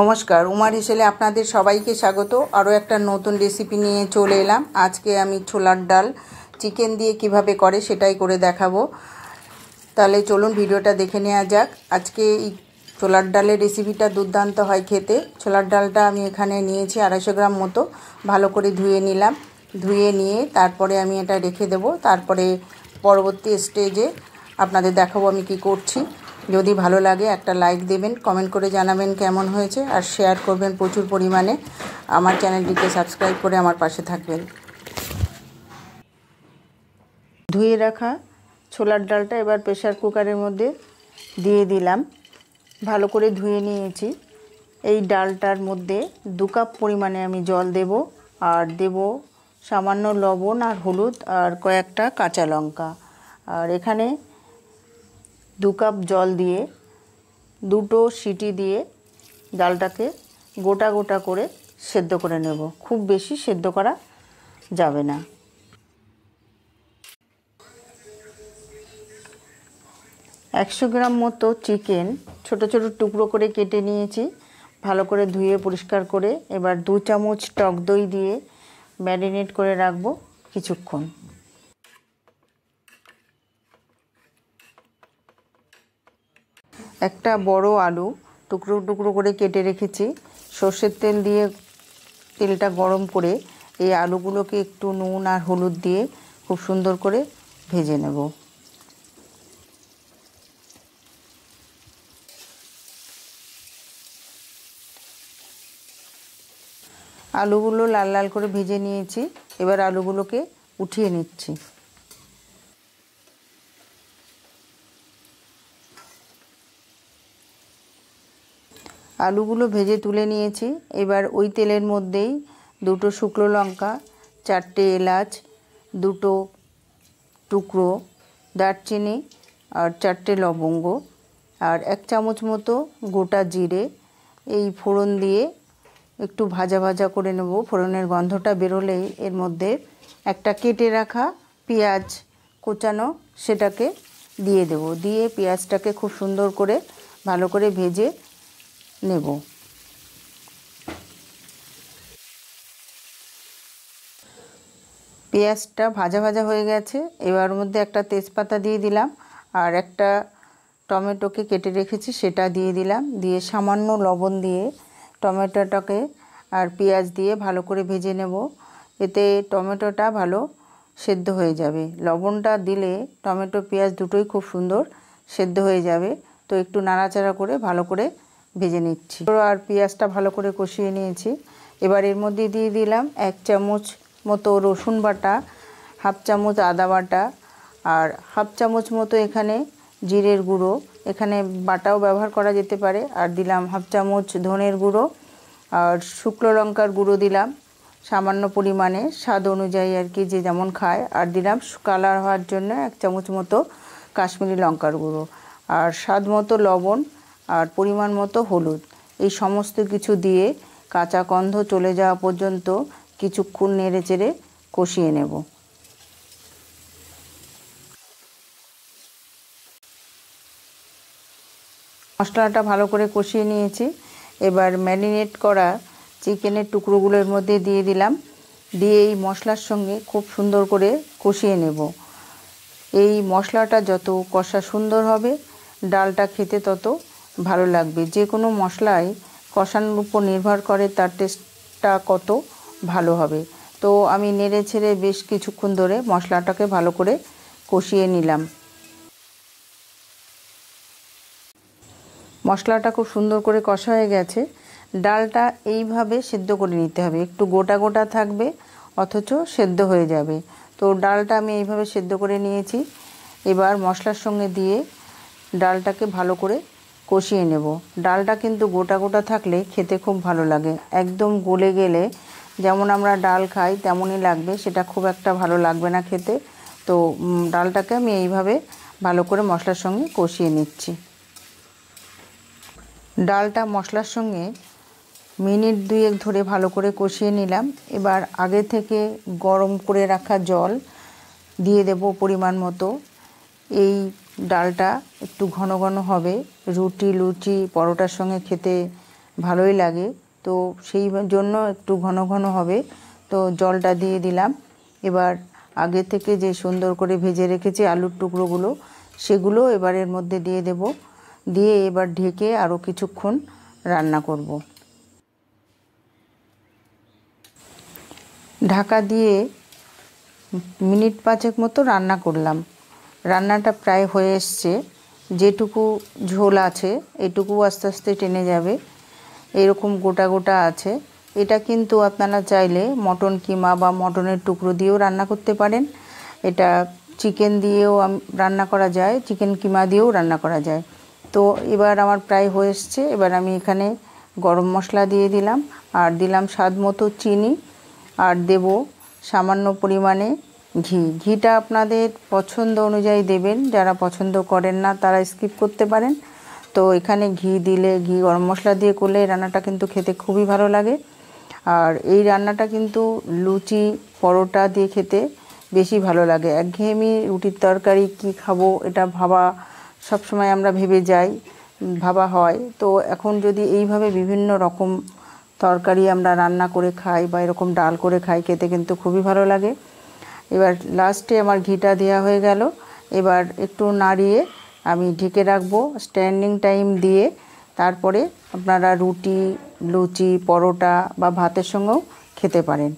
নমস্কার উমার হিসেলে আপনাদের সবাইকে স্বাগত আরও একটা নতুন রেসিপি নিয়ে চলে এলাম আজকে আমি ছোলার ডাল চিকেন দিয়ে কিভাবে করে সেটাই করে দেখাবো তাহলে চলুন ভিডিওটা দেখে নেওয়া যাক আজকে এই ছোলার ডালের রেসিপিটা দুর্দান্ত হয় খেতে ছোলার ডালটা আমি এখানে নিয়েছি আড়াইশো গ্রাম মতো ভালো করে ধুয়ে নিলাম ধুয়ে নিয়ে তারপরে আমি এটা রেখে দেব তারপরে পরবর্তী স্টেজে আপনাদের দেখাবো আমি কি করছি যদি ভালো লাগে একটা লাইক দেবেন কমেন্ট করে জানাবেন কেমন হয়েছে আর শেয়ার করবেন প্রচুর পরিমাণে আমার চ্যানেলটিকে সাবস্ক্রাইব করে আমার পাশে থাকবেন ধুয়ে রাখা ছোলার ডালটা এবার প্রেশার কুকারের মধ্যে দিয়ে দিলাম ভালো করে ধুয়ে নিয়েছি এই ডালটার মধ্যে দু কাপ পরিমাণে আমি জল দেব আর দেব সামান্য লবণ আর হলুদ আর কয়েকটা কাঁচা লঙ্কা আর এখানে দু কাপ জল দিয়ে দুটো সিটি দিয়ে ডালটাকে গোটা গোটা করে সেদ্ধ করে নেব খুব বেশি সেদ্ধ করা যাবে না একশো গ্রাম মতো চিকেন ছোট ছোট টুকরো করে কেটে নিয়েছি ভালো করে ধুয়ে পরিষ্কার করে এবার দু চামচ টক দই দিয়ে ম্যারিনেট করে রাখবো কিছুক্ষণ একটা বড় আলু টুকরো টুকরো করে কেটে রেখেছি সর্ষের তেল দিয়ে তেলটা গরম করে এই আলুগুলোকে একটু নুন আর হলুদ দিয়ে খুব সুন্দর করে ভেজে নেব আলুগুলো লাল লাল করে ভেজে নিয়েছি এবার আলুগুলোকে উঠিয়ে নিচ্ছি আলুগুলো ভেজে তুলে নিয়েছি এবার ওই তেলের মধ্যেই দুটো শুকনো লঙ্কা চারটে এলাচ দুটো টুকরো দারচিনি আর চারটে লবঙ্গ আর এক চামচ মতো গোটা জিরে এই ফোড়ন দিয়ে একটু ভাজা ভাজা করে নেব ফোড়নের গন্ধটা বেরোলেই এর মধ্যে একটা কেটে রাখা পেঁয়াজ কোচানো সেটাকে দিয়ে দেব দিয়ে পেঁয়াজটাকে খুব সুন্দর করে ভালো করে ভেজে নেব পেঁয়াজটা ভাজা ভাজা হয়ে গেছে এবার মধ্যে একটা তেজপাতা দিয়ে দিলাম আর একটা টমেটোকে কেটে রেখেছি সেটা দিয়ে দিলাম দিয়ে সামান্য লবণ দিয়ে টমেটোটাকে আর পেঁয়াজ দিয়ে ভালো করে ভেজে নেব এতে টমেটোটা ভালো সেদ্ধ হয়ে যাবে লবণটা দিলে টমেটো পেঁয়াজ দুটোই খুব সুন্দর সেদ্ধ হয়ে যাবে তো একটু নাড়াচাড়া করে ভালো করে ভেজে নিচ্ছি আর পেঁয়াজটা ভালো করে কষিয়ে নিয়েছি এবার এর মধ্যে দিয়ে দিলাম এক চামচ মতো রসুন বাটা হাফ চামচ আদা বাটা আর হাফ চামচ মতো এখানে জিরের গুঁড়ো এখানে বাটাও ব্যবহার করা যেতে পারে আর দিলাম হাফ চামচ ধনের গুঁড়ো আর শুকনো লঙ্কার গুঁড়ো দিলাম সামান্য পরিমাণে স্বাদ অনুযায়ী আর কি যে যেমন খায় আর দিলাম কালার হওয়ার জন্য এক চামচ মতো কাশ্মীরি লঙ্কার গুঁড়ো আর স্বাদ মতো লবণ আর পরিমাণ মতো হলুদ এই সমস্ত কিছু দিয়ে কাঁচা কন্ধ চলে যাওয়া পর্যন্ত কিছুক্ষণ নেড়ে চেড়ে কষিয়ে নেব মশলাটা ভালো করে কষিয়ে নিয়েছি এবার ম্যারিনেট করা চিকেনের টুকরোগুলোর মধ্যে দিয়ে দিলাম দিয়ে এই মশলার সঙ্গে খুব সুন্দর করে কষিয়ে নেব এই মশলাটা যত কষা সুন্দর হবে ডালটা খেতে তত ভালো লাগবে যে কোনো মশলায় কষানোর উপর নির্ভর করে তার টেস্টটা কত ভালো হবে তো আমি নেড়ে ছেড়ে বেশ কিছুক্ষণ ধরে মশলাটাকে ভালো করে কষিয়ে নিলাম মশলাটা খুব সুন্দর করে কষা হয়ে গেছে ডালটা এইভাবে সেদ্ধ করে নিতে হবে একটু গোটা গোটা থাকবে অথচ সেদ্ধ হয়ে যাবে তো ডালটা আমি এইভাবে সেদ্ধ করে নিয়েছি এবার মশলার সঙ্গে দিয়ে ডালটাকে ভালো করে কষিয়ে নেব ডালটা কিন্তু গোটা গোটা থাকলে খেতে খুব ভালো লাগে একদম গলে গেলে যেমন আমরা ডাল খাই তেমনই লাগবে সেটা খুব একটা ভালো লাগবে না খেতে তো ডালটাকে আমি এইভাবে ভালো করে মশলার সঙ্গে কষিয়ে নিচ্ছি ডালটা মশলার সঙ্গে মিনিট দুয়েক ধরে ভালো করে কষিয়ে নিলাম এবার আগে থেকে গরম করে রাখা জল দিয়ে দেব পরিমাণ মতো এই ডালটা একটু ঘন ঘন হবে রুটি লুচি পরোটার সঙ্গে খেতে ভালোই লাগে তো সেই জন্য একটু ঘন ঘন হবে তো জলটা দিয়ে দিলাম এবার আগে থেকে যে সুন্দর করে ভেজে রেখেছি আলুর টুকরোগুলো সেগুলো এবার এর মধ্যে দিয়ে দেব দিয়ে এবার ঢেকে আরও কিছুক্ষণ রান্না করব ঢাকা দিয়ে মিনিট পাঁচেক মতো রান্না করলাম রান্নাটা প্রায় হয়ে এসছে যেটুকু ঝোল আছে এটুকু আস্তে আস্তে টেনে যাবে এরকম গোটা গোটা আছে এটা কিন্তু আপনারা চাইলে মটন কিমা বা মটনের টুকরো দিয়েও রান্না করতে পারেন এটা চিকেন দিয়েও রান্না করা যায় চিকেন কিমা দিয়েও রান্না করা যায় তো এবার আমার প্রায় হয়ে এসছে এবার আমি এখানে গরম মশলা দিয়ে দিলাম আর দিলাম স্বাদ মতো চিনি আর দেব সামান্য পরিমাণে ঘি ঘিটা আপনাদের পছন্দ অনুযায়ী দেবেন যারা পছন্দ করেন না তারা স্কিপ করতে পারেন তো এখানে ঘি দিলে ঘি গরম মশলা দিয়ে করলে এই রান্নাটা কিন্তু খেতে খুবই ভালো লাগে আর এই রান্নাটা কিন্তু লুচি পরোটা দিয়ে খেতে বেশি ভালো লাগে একঘেয়েমি রুটির তরকারি কি খাবো এটা ভাবা সবসময় আমরা ভেবে যাই ভাবা হয় তো এখন যদি এইভাবে বিভিন্ন রকম তরকারি আমরা রান্না করে খাই বা এরকম ডাল করে খাই খেতে কিন্তু খুবই ভালো লাগে এবার লাস্টে আমার ঘিটা দেওয়া হয়ে গেল এবার একটু নাড়িয়ে আমি ঢেকে রাখবো স্ট্যান্ডিং টাইম দিয়ে তারপরে আপনারা রুটি লুচি পরোটা বা ভাতের সঙ্গেও খেতে পারেন